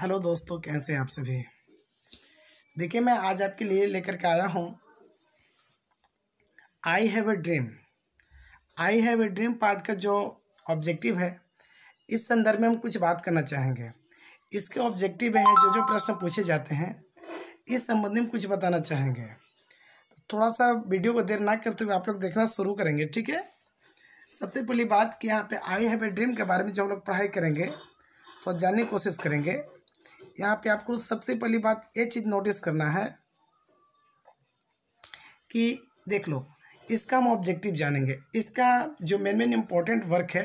hello दोस्तों कैसे हैं आप सभी देखिए मैं आज आपके लिए लेकर के आया हूँ I have a dream I have a dream part का जो ऑब्जेक्टिव है इस संदर्भ में हम कुछ बात करना चाहेंगे इसके ऑब्जेक्टिव हैं जो जो प्रश्न पूछे जाते हैं इस संबंध में कुछ बताना चाहेंगे तो थोड़ा सा वीडियो को देर ना करते हुए आप लोग देखना शुरू करेंगे ठीक है सबसे पहली बात कि यहाँ पे आई हैव ए ड्रीम के बारे में जो हम लोग पढ़ाई करेंगे तो जानने की कोशिश करेंगे यहाँ पे आपको सबसे पहली बात ये चीज़ नोटिस करना है कि देख लो इसका हम ऑब्जेक्टिव जानेंगे इसका जो मेन मेन इम्पोर्टेंट वर्क है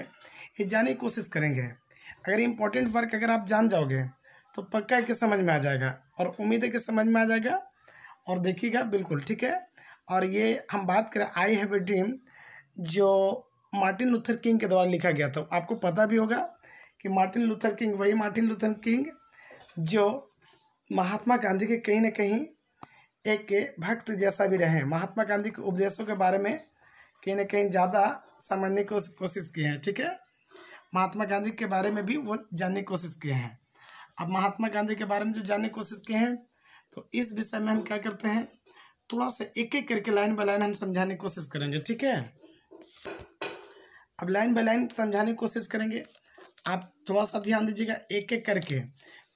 ये जानने की कोशिश करेंगे अगर इम्पोर्टेंट वर्क अगर आप जान जाओगे तो पक्का कि समझ में आ जाएगा और उम्मीद है कि समझ में आ जाएगा और देखिएगा बिल्कुल ठीक है और ये हम बात करें आई हैव ए ड्रीम जो मार्टिन लूथर किंग के द्वारा लिखा गया था आपको पता भी होगा कि मार्टिन लूथर किंग वही मार्टिन लूथर किंग जो महात्मा गांधी के कहीं ना कहीं एक भक्त जैसा भी रहे महात्मा गांधी के उपदेशों के बारे में कहीं ना कहीं ज़्यादा समझने की कोशिश किए हैं ठीक है महात्मा गांधी के बारे में भी वो जानने की कोशिश किए हैं अब महात्मा गांधी के बारे में जो जानने की कोशिश किए हैं तो इस विषय में हम क्या करते हैं थोड़ा सा एक एक करके लाइन बाय लाइन हम समझाने की कोशिश करेंगे ठीक है अब लाइन बाय लाइन समझाने की कोशिश करेंगे आप थोड़ा सा ध्यान दीजिएगा एक एक करके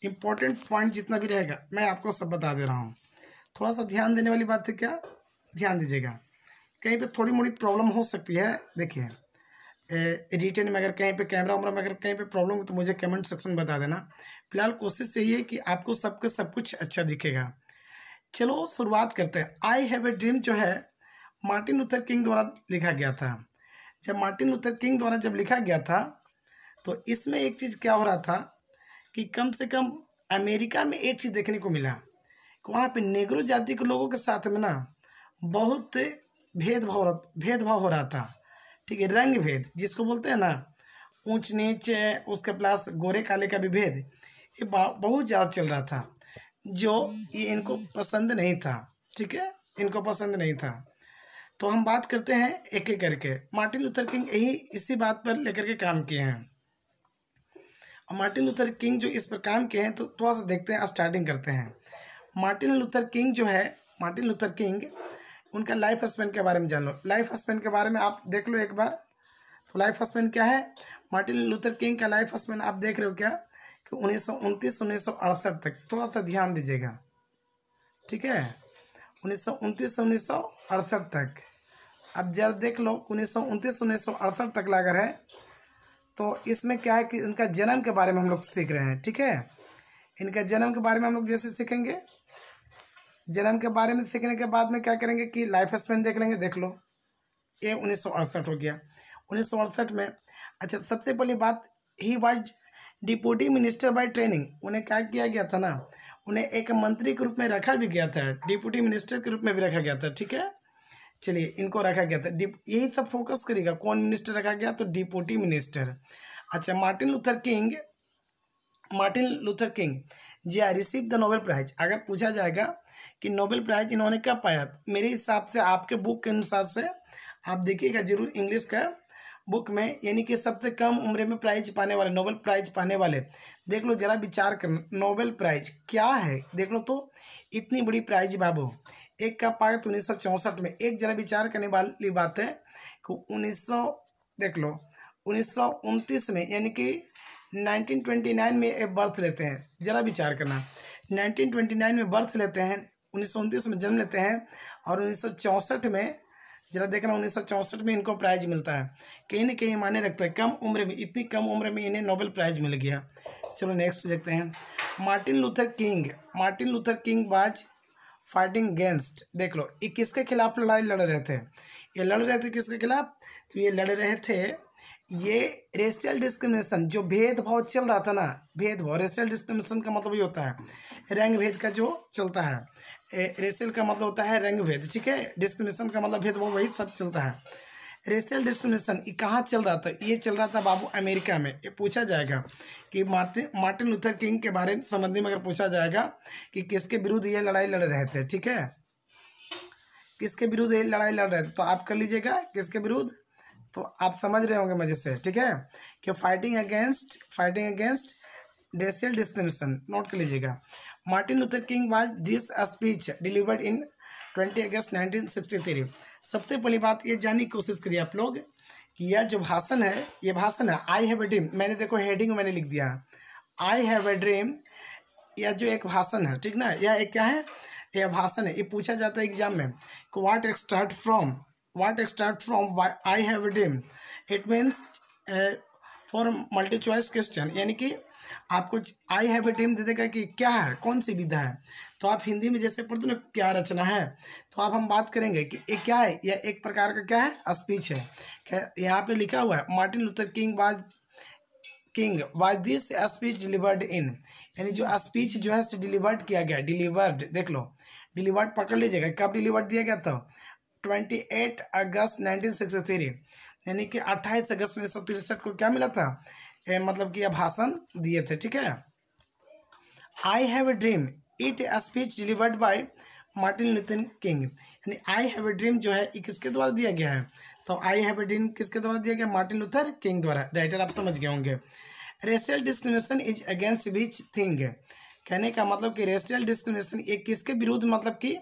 इम्पॉर्टेंट पॉइंट जितना भी रहेगा मैं आपको सब बता दे रहा हूँ थोड़ा सा ध्यान देने वाली बात है क्या ध्यान दीजिएगा कहीं पे थोड़ी मोड़ी प्रॉब्लम हो सकती है देखिए रिटर्न में अगर कहीं पे कैमरा वमरा में अगर कहीं पे प्रॉब्लम हो तो मुझे कमेंट सेक्शन में बता देना फिलहाल कोशिश यही है कि आपको सबका सब कुछ अच्छा दिखेगा चलो शुरुआत करते हैं आई हैव ए ड्रीम जो है मार्टिन लूथर किंग द्वारा लिखा गया था जब मार्टिन लूथर किंग द्वारा जब लिखा गया था तो इसमें एक चीज़ क्या हो रहा था कि कम से कम अमेरिका में एक चीज़ देखने को मिला कि वहाँ पे नेगरो जाति के लोगों के साथ में ना बहुत भेदभाव भेदभाव हो रहा था ठीक है रंग भेद जिसको बोलते हैं ना ऊंच नीच उसके प्लस गोरे काले का भी भेद ये बहुत ज़्यादा चल रहा था जो ये इनको पसंद नहीं था ठीक है इनको पसंद नहीं था तो हम बात करते हैं एक एक करके मार्टिन लूथर किंग यही इसी बात पर लेकर के काम किए हैं और मार्टिन लूथर किंग जो इस पर काम किए हैं तो थोड़ा सा देखते हैं स्टार्टिंग करते हैं मार्टिन लूथर किंग जो है मार्टिन लूथर किंग उनका लाइफ स्पेन के बारे में जान लो लाइफ स्पेन के बारे में आप देख लो एक बार तो लाइफ स्पेन क्या है मार्टिन लूथर किंग का लाइफ स्पेन आप देख रहे हो क्या कि उन्नीस सौ उनतीस उन्नीस सौ अड़सठ तक थोड़ा सा ध्यान दीजिएगा ठीक है उन्नीस सौ उनतीस उन्नीस सौ अड़सठ तक अब जरा देख लो उन्नीस सौ उनतीस उन्नीस सौ अड़सठ तक लागर है तो इसमें क्या है कि इनका जन्म के बारे में हम लोग सीख रहे हैं ठीक है इनका जन्म के बारे में हम लोग जैसे सीखेंगे जन्म के बारे में सीखने के बाद में क्या करेंगे कि लाइफ स्पेन देख लेंगे देख लो ये उन्नीस हो गया उन्नीस में अच्छा सबसे पहली बात he was deputy minister by training उन्हें क्या किया गया था ना उन्हें एक मंत्री के रूप में रखा भी गया था डिप्यूटी मिनिस्टर के रूप में भी रखा गया था ठीक है चलिए इनको रखा गया था यही सब फोकस करेगा कौन मिनिस्टर रखा गया तो डिपोटी मिनिस्टर अच्छा Martin Luther King Martin Luther King ji I receive the Nobel prize अगर पूछा जाएगा कि नोबेल प्राइज इन्होंने क्या पाया मेरे हिसाब से आपके बुक के अनुसार से आप देखिएगा जरूर इंग्लिश का बुक में यानी कि सबसे कम उम्र में प्राइज पाने वाले नोबेल प्राइज पाने वाले देख लो जरा विचार करना नोबेल प्राइज क्या है देख लो तो इतनी बड़ी प्राइज बाबू एक का तो उन्नीस में एक जरा विचार करने वाली बात है कि उन्नीस देख लो उन्नीस में यानी कि 1929 में एक बर्थ लेते हैं जरा विचार करना 1929 में बर्थ लेते हैं उन्नीस में जन्म लेते हैं और उन्नीस में जरा देखना उन्नीस सौ चौंसठ में इनको प्राइज मिलता है कहीं ना कहीं माने रखता है कम उम्र में इतनी कम उम्र में इन्हें नोबेल प्राइज मिल गया चलो नेक्स्ट देखते हैं Martin Luther King Martin Luther King was fighting against देख लो ये किसके खिलाफ लड़ाई लड़ रहे थे ये लड़ रहे थे किसके खिलाफ तो ये लड़ रहे थे ये रेशियल डिस्क्रिमिनेशन जो भेदभाव चल रहा था ना भेदभाव रेशियल डिस्क्रिमिनेशन का मतलब ये होता है रंग भेद का जो चलता है रेशियल का मतलब होता है रंग भेद ठीक है डिस्क्रिमिनेशन का मतलब भेदभाव वही सब चलता है रेशियल डिस्क्रिमिनेशन ये कहाँ चल रहा था ये चल रहा था बाबू अमेरिका में ये पूछा जाएगा कि मार्टिन मार्टिन लूथर किंग के बारे में संबंधी में अगर पूछा जाएगा कि किसके विरुद्ध ये लड़ाई लड़ रहे थे ठीक है किसके विरुद्ध ये लड़ाई लड़ रहे थे तो आप कर लीजिएगा किसके विरुद्ध तो आप समझ रहे होंगे मजे से ठीक है कि fighting against fighting against racial discrimination note कर लीजिएगा Martin Luther King was this speech delivered in twenty August nineteen sixty three सबसे पहली बात ये जानने की कोशिश करिए आप लोग कि यह जो भाषण है ये भाषण है आई हैव ए ड्रीम मैंने देखो हेडिंग मैंने लिख दिया आई हैव ए ड्रीम यह जो एक भाषण है ठीक ना यह एक क्या है यह भाषण है ये पूछा जाता है एग्जाम में what start from what start from I have a dream it means for multi choice question यानी कि आपको आई हैव ए ड्रीम दे देगा कि क्या है कौन सी विधा है तो आप हिंदी में जैसे पढ़ते ना क्या रचना है तो आप हम बात करेंगे कि ये क्या है यह एक प्रकार का क्या है स्पीच है क्या यहाँ पे लिखा हुआ है Martin Luther King was King was this speech delivered in यानी जो स्पीच जो है डिलीवर्ड किया गया डिलीवर्ड देख लो डिलीवर्ड पकड़ लीजिएगा कब डिलीवर्ड दिया गया था twenty eight August nineteen sixty three यानी कि अट्ठाईस अगस्त उन्नीस सौ तिरसठ को क्या मिला था मतलब कि भाषण दिए थे ठीक है I have a dream it speech delivered by Martin Luther King यानी आई हैव ए ड्रीम जो है किसके द्वारा दिया गया है तो आई हैव ए ड्रीम किसके द्वारा दिया गया मार्टिन लुथर किंग द्वारा राइटर आप समझ गए होंगे racial discrimination is against which thing कहने का मतलब कि रेशियल डिस्क्रिमिनेशन ये किसके विरुद्ध मतलब कि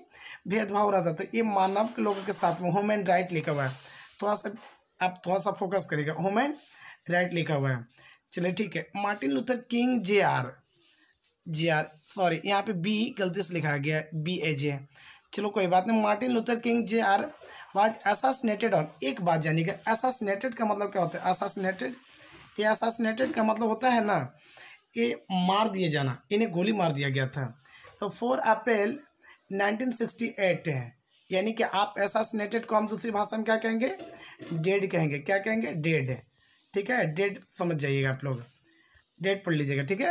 भेदभाव रहता रहा था तो ये मानव के लोगों के साथ में ह्यूमन राइट लिखा हुआ है थोड़ा सा आप थोड़ा सा फोकस करिएगा ह्यूमन राइट लिखा हुआ है चलिए ठीक है Martin Luther King J R J R sorry यहाँ पे बी गलती से लिखा गया है बी ए जे चलो कोई बात नहीं Martin Luther King J R was assassinated on एक बात जानी कि असासिनेटेड का मतलब क्या होता है एसासनेटेड ये एसासनेटेड का मतलब होता है ना ये मार दिए जाना इन्हें गोली मार दिया गया था तो four April nineteen sixty eight है यानी कि आप एसासनेटेड को हम दूसरी भाषा में क्या कहेंगे डेड कहेंगे क्या कहेंगे डेड ठीक है डेट समझ जाइएगा आप लोग डेट पढ़ लीजिएगा ठीक है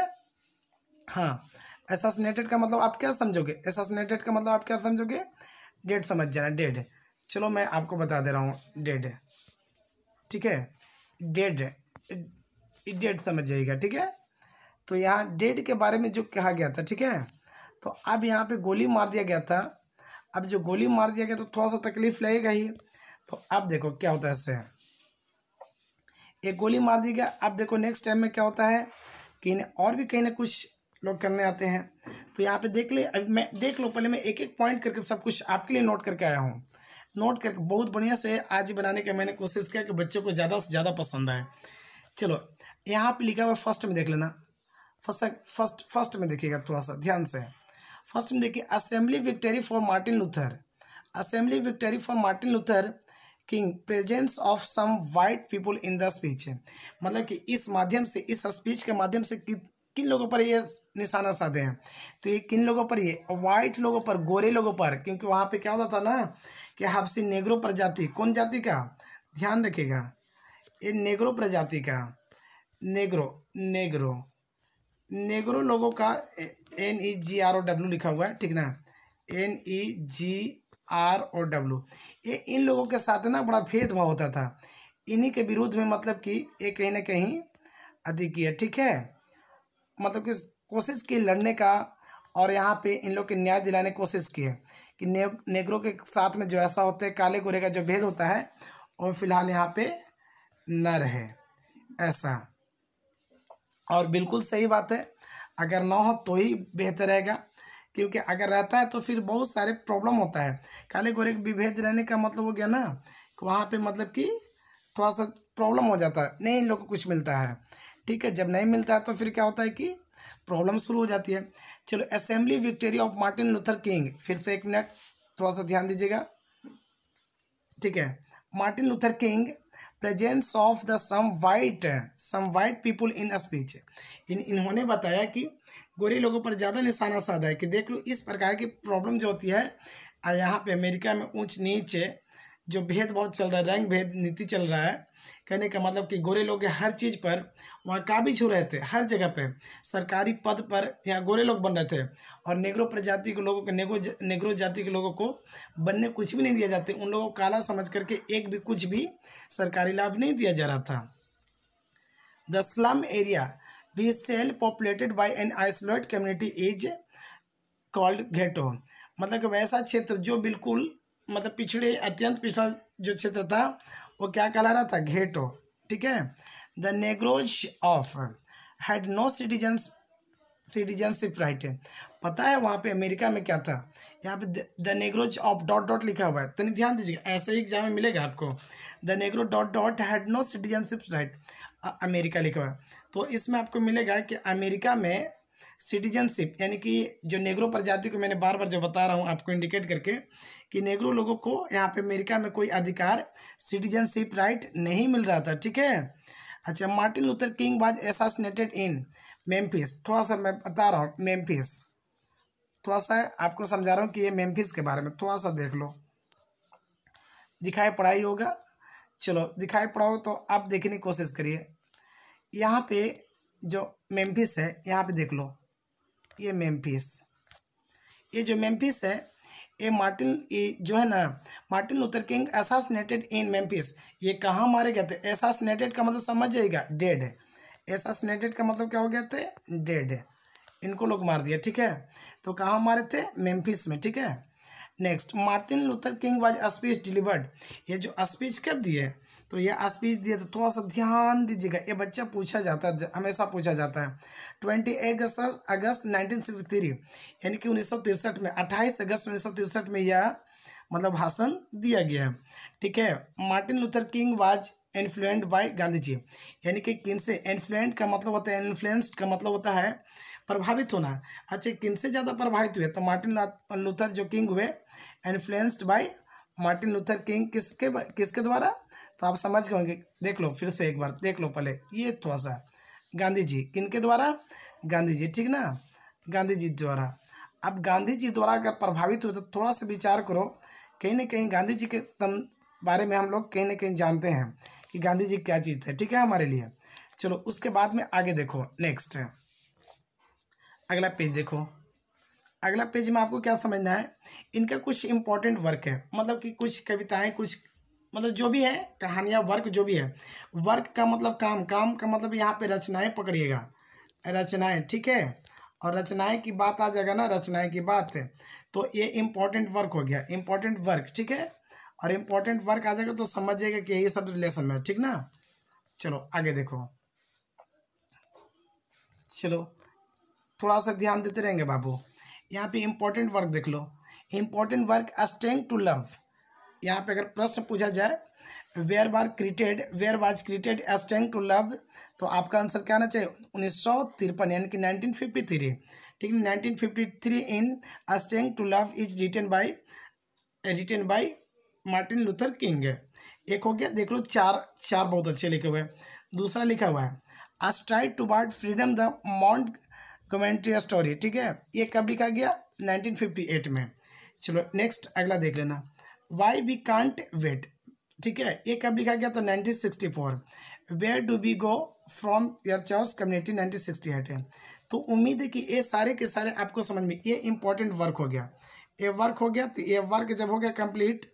हाँ एसासनेटेड का मतलब आप क्या समझोगे एसासनेटेड का मतलब आप क्या समझोगे डेट समझ जाना डेड चलो मैं आपको बता दे रहा हूँ डेड ठीक है डेड डेड समझ जाइएगा ठीक है तो यहाँ डेड के बारे में जो कहा गया था ठीक है तो अब यहाँ पे गोली मार दिया गया था अब जो गोली मार दिया गया तो थोड़ा सा तकलीफ लगेगा ही तो अब देखो क्या होता है इससे एक गोली मार दी गया अब देखो नेक्स्ट टाइम में क्या होता है कि इन्हें और भी कहीं ना कुछ लोग करने आते हैं तो यहाँ पे देख ले अभी मैं देख लो पहले मैं एक एक पॉइंट करके सब कुछ आपके लिए नोट करके आया हूँ नोट करके बहुत बढ़िया से आज बनाने का मैंने कोशिश किया कि बच्चों को ज़्यादा से ज़्यादा पसंद आए चलो यहाँ पर लिखा हुआ फर्स्ट में देख लेना फर्स्ट फर्स्ट फर्स्ट में देखिएगा थोड़ा सा ध्यान से फर्स्ट में देखिए assembly victory for Martin Luther assembly victory for Martin Luther King presence of some white people in the speech मतलब कि इस माध्यम से इस स्पीच के माध्यम से किन लोगों पर ये निशाना साधे हैं तो ये किन लोगों पर ये वाइट लोगों पर गोरे लोगों पर क्योंकि वहाँ पे क्या होता था ना कि हाफसी नेग्रो प्रजाति कौन जाति का ध्यान रखिएगा ये नेग्रो प्रजाति का नेग्रो नेग्रो नेग्रो लोगों का N E G R O W लिखा हुआ है ठीक ना एन ई जी आर और डब्ल्यू ये इन लोगों के साथ ना बड़ा भेदभाव होता था इन्हीं के विरुद्ध में मतलब कि ये कहीं ना कहीं अधिक किया ठीक है मतलब कि कोशिश की लड़ने का और यहाँ पे इन लोग के न्याय दिलाने की कोशिश की है कि ने, नेगरों के साथ में जो ऐसा होता है काले गोरे का जो भेद होता है वो फिलहाल यहाँ पे न रहे ऐसा और बिल्कुल सही बात है अगर ना हो तो ही बेहतर रहेगा क्योंकि अगर रहता है तो फिर बहुत सारे प्रॉब्लम होता है काले गोरे के विभेद रहने का मतलब हो गया ना वहाँ पे मतलब कि थोड़ा सा प्रॉब्लम हो जाता है नहीं इन लोग को कुछ मिलता है ठीक है जब नहीं मिलता है तो फिर क्या होता है कि प्रॉब्लम शुरू हो जाती है चलो assembly victory of Martin Luther King फिर से एक मिनट थोड़ा सा ध्यान दीजिएगा ठीक है Martin Luther King presence of the some white some white people in speech in इन्होंने बताया कि गोरे लोगों पर ज़्यादा निशाना साधा है कि देख लो इस प्रकार की प्रॉब्लम जो होती है यहाँ पे अमेरिका में ऊंच नीचे जो भेद बहुत चल रहा है रैंक भेद नीति चल रहा है कहने का मतलब कि गोरे लोग हर चीज़ पर वहाँ काबिज हो रहे थे हर जगह पे सरकारी पद पर यहाँ गोरे लोग बन रहे थे और नेग्रो प्रजाति के लोगों के नेगो ज, नेग्रो जाति के लोगों को बनने कुछ भी नहीं दिया जाते उन लोगों को काला समझ करके एक भी कुछ भी सरकारी लाभ नहीं दिया जा रहा था the slum area be sell populated by an isolate community is called ghetto मतलब कि वैसा क्षेत्र जो बिल्कुल मतलब पिछड़े अत्यंत पिछड़ा जो क्षेत्र था वो क्या कहला रहा था घेटो ठीक है the Negroes of had no citizen citizenship right पता है वहाँ पे अमेरिका में क्या था यहाँ पे the Negroes of dot dot लिखा हुआ है तो ध्यान दीजिएगा ऐसे ही एग्जाम में मिलेगा आपको the Negro dot dot had no citizenship right America लिखा हुआ है तो इसमें आपको मिलेगा कि अमेरिका में सिटीजनशिप यानी कि जो नेग्रो प्रजाति को मैंने बार बार जो बता रहा हूँ आपको इंडिकेट करके कि नेग्रो लोगों को यहाँ पे अमेरिका में कोई अधिकार सिटीजनशिप राइट नहीं मिल रहा था ठीक है अच्छा Martin Luther King was assassinated in Memphis थोड़ा सा मैं बता रहा हूँ मेम्फिस थोड़ा सा आपको समझा रहा हूँ कि ये मेम्फिस के बारे में थोड़ा सा देख लो दिखाई पढ़ाई होगा चलो दिखाई हो तो आप देखने की कोशिश करिए यहाँ पे जो मेम्फिस है यहाँ पे देख लो ये मेम्फिस ये जो मेम्फिस है ये मार्टिन ये जो है ना Martin Luther King assassinated in Memphis ये कहाँ मारे गए थे एसासनेटेड का मतलब समझ जाएगा डेड एसासनेटेड का मतलब क्या हो गया थे डेड इनको लोग मार दिया ठीक है तो कहाँ मारे थे मेम्फिस में ठीक है next Martin Luther King was speech delivered ये जो स्पीच कब दिए तो ये स्पीच दिया था थोड़ा सा ध्यान दीजिएगा ये बच्चा पूछा जाता है हमेशा पूछा जाता है twenty August August nineteen sixty three यानी कि उन्नीस सौ तिरसठ में अट्ठाईस अगस्त उन्नीस सौ तिरसठ में यह मतलब भाषण दिया गया है ठीक है Martin Luther King was influenced by Gandhi ji यानी कि किन से इन्फ्लुएंट का मतलब होता है इन्फ्लुएंस्ड का मतलब होता है प्रभावित होना अच्छा से ज़्यादा प्रभावित हुए तो मार्टिन लूथर जो किंग हुए influenced by Martin Luther King किसके किसके द्वारा तो आप समझ गए होंगे देख लो फिर से एक बार देख लो पहले ये थोड़ा सा गांधी जी के द्वारा गांधी जी ठीक ना गांधी जी द्वारा अब गांधी जी द्वारा अगर प्रभावित हुए तो थोड़ा सा विचार करो कहीं ना कहीं गांधी जी के बारे में हम लोग कहीं ना कहीं जानते हैं कि गांधी जी क्या चीज़ थे ठीक है हमारे लिए चलो उसके बाद में आगे देखो नेक्स्ट अगला पेज देखो अगला पेज में आपको क्या समझना है इनका कुछ इंपॉर्टेंट वर्क है मतलब कि कुछ कविताएं कुछ मतलब जो भी है कहानियाँ वर्क जो भी है वर्क का मतलब काम काम का मतलब यहाँ पे रचनाएं पकड़िएगा रचनाएं ठीक है और रचनाएं की बात आ जाएगा ना रचनाएं की बात तो ये इम्पोर्टेंट वर्क हो गया इम्पोर्टेंट वर्क ठीक है और इम्पोर्टेंट वर्क आ जाएगा तो समझिएगा कि यही सब रिलेशन में ठीक ना चलो आगे देखो चलो थोड़ा सा ध्यान देते रहेंगे बाबू यहाँ पे इम्पोर्टेंट वर्क देख लो important work strength to love यहाँ पे अगर प्रश्न पूछा जाए where bar created where was created strength to love तो आपका आंसर क्या आना चाहिए उन्नीस सौ तिरपन यानी कि नाइनटीन फिफ्टी थ्री ठीक है nineteen fifty three in strength to love is written by written by Martin Luther King एक हो गया देख लो चार चार बहुत अच्छे लिखे हुए हैं दूसरा लिखा हुआ है stride toward freedom the Montgomery story ठीक है ये कब लिखा गया एट में चलो नेक्स्ट अगला देख लेना वाई वी कांट वेट ठीक है ये कब लिखा गया तो nineteen sixty four where do we go from here church community nineteen sixty eight है तो उम्मीद है कि ये सारे के सारे आपको समझ में ये इंपॉर्टेंट वर्क हो गया ये वर्क हो गया तो ये वर्क जब हो गया कंप्लीट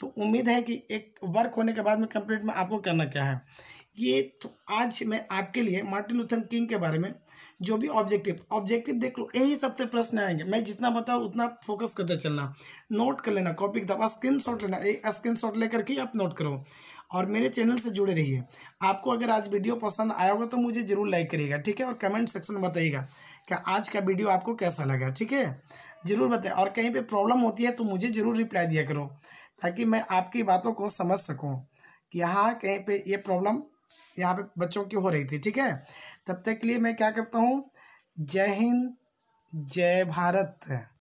तो उम्मीद है कि एक वर्क होने के बाद में कंप्लीट में आपको करना क्या है ये तो आज मैं आपके लिए मार्टिन लुथन किंग के बारे में जो भी ऑब्जेक्टिव ऑब्जेक्टिव देख लो यही सबसे प्रश्न आएंगे मैं जितना बताऊँ उतना फोकस करते चलना नोट कर लेना कॉपी किताब स्क्रीन शॉट लेना स्क्रीन शॉट लेकर के आप नोट करो और मेरे चैनल से जुड़े रहिए आपको अगर आज वीडियो पसंद आया होगा तो मुझे जरूर लाइक करिएगा ठीक है और कमेंट सेक्शन में बताइएगा कि आज का वीडियो आपको कैसा लगा ठीक है जरूर बताए और कहीं पे प्रॉब्लम होती है तो मुझे ज़रूर रिप्लाई दिया करो ताकि मैं आपकी बातों को समझ सकूँ कि हाँ कहीं पे ये प्रॉब्लम यहाँ पे बच्चों की हो रही थी ठीक है तब तक के लिए मैं क्या करता हूँ जय हिंद जय भारत